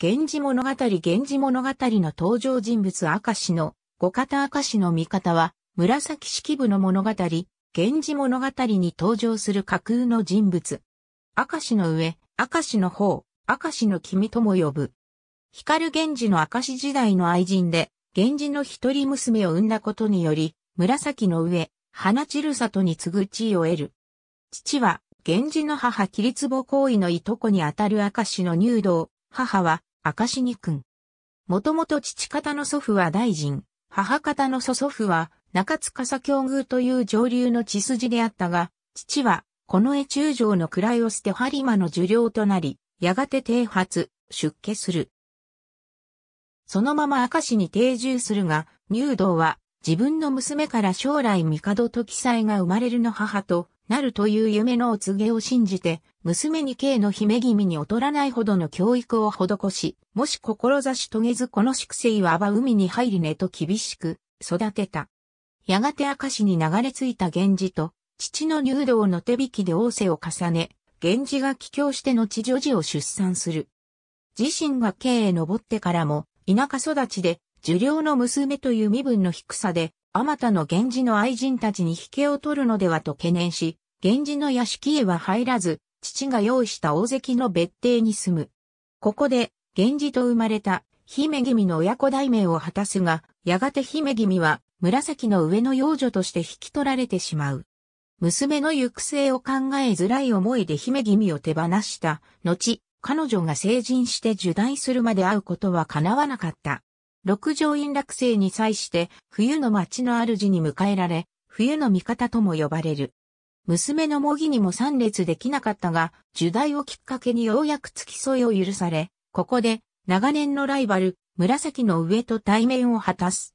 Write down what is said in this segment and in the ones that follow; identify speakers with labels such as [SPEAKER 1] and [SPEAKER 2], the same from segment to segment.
[SPEAKER 1] 源氏物語源氏物語の登場人物明石の、五方明石の味方は、紫式部の物語、源氏物語に登場する架空の人物。明石の上、明石の方、明石の君とも呼ぶ。光源氏の明石時代の愛人で、源氏の一人娘を産んだことにより、紫の上、花散る里に次ぐ地位を得る。父は、源氏の母桐壺行為のいとこにあたる明石の入道、母は、明石二君。もともと父方の祖父は大臣、母方の祖祖父は中津笠境遇という上流の血筋であったが、父は、この絵中城の位を捨て播磨の受領となり、やがて剃発、出家する。そのまま明石に定住するが、入道は自分の娘から将来帝と記載が生まれるの母となるという夢のお告げを信じて、娘に K の姫君に劣らないほどの教育を施し、もし志し遂げずこの粛清はば海に入りねと厳しく育てた。やがて明石に流れ着いた源氏と、父の入道の手引きで王政を重ね、源氏が帰郷して後女児を出産する。自身が K へ登ってからも、田舎育ちで、受領の娘という身分の低さで、あまたの源氏の愛人たちに引けを取るのではと懸念し、源氏の屋敷へは入らず、父が用意した大関の別邸に住む。ここで、源氏と生まれた姫君の親子代名を果たすが、やがて姫君は紫の上の幼女として引き取られてしまう。娘の行く末を考えづらい思いで姫君を手放した。後、彼女が成人して受胎するまで会うことは叶わなかった。六条院落生に際して冬の町の主に迎えられ、冬の味方とも呼ばれる。娘の模擬にも参列できなかったが、受代をきっかけにようやく付き添いを許され、ここで長年のライバル、紫の上と対面を果たす。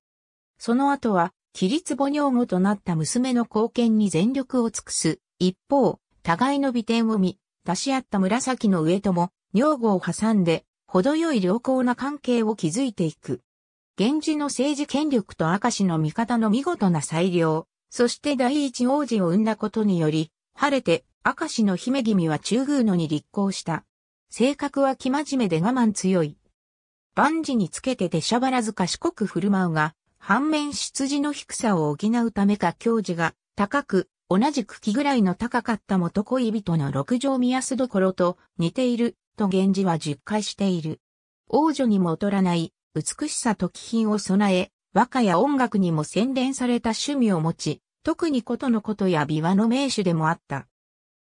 [SPEAKER 1] その後は、起立母女後となった娘の貢献に全力を尽くす。一方、互いの美点を見、出し合った紫の上とも、女房を挟んで、程よい良好な関係を築いていく。源氏の政治権力と明石の味方の見事な裁量、そして第一王子を生んだことにより、晴れて明石の姫君は中宮野に立候した。性格は生真面目で我慢強い。万事につけて出しゃばらず賢く振る舞うが、反面出自の低さを補うためか教授が高く、同じく木ぐらいの高かった元恋人の六条宮安どころと似ていると源氏は実戒している。王女にも劣らない美しさと気品を備え、和歌や音楽にも洗練された趣味を持ち、特にことのことや琵琶の名手でもあった。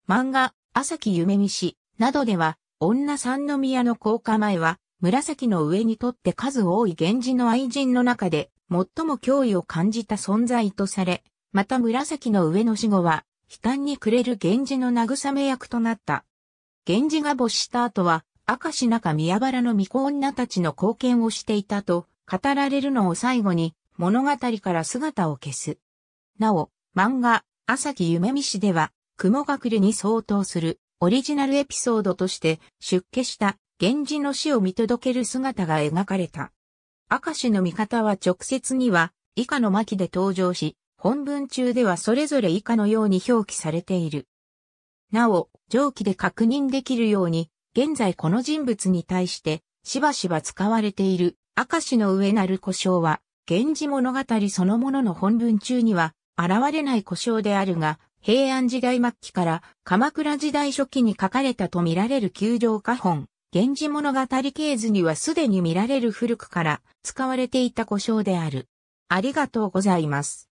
[SPEAKER 1] 漫画、朝木夢見氏などでは、女三宮の降下前は、紫の上にとって数多い源氏の愛人の中で、最も脅威を感じた存在とされ、また紫の上の死後は、悲嘆に暮れる源氏の慰め役となった。源氏が没した後は、明石中宮原の巫女女たちの貢献をしていたと語られるのを最後に物語から姿を消す。なお、漫画、朝木夢見氏では、雲隠れに相当するオリジナルエピソードとして出家した源氏の死を見届ける姿が描かれた。明石の味方は直接には以下の巻で登場し、本文中ではそれぞれ以下のように表記されている。なお、上記で確認できるように、現在この人物に対して、しばしば使われている、明石の上なる故障は、源氏物語そのものの本文中には、現れない故障であるが、平安時代末期から鎌倉時代初期に書かれたと見られる旧上下本、源氏物語系図にはすでに見られる古くから使われていた故障である。ありがとうございます。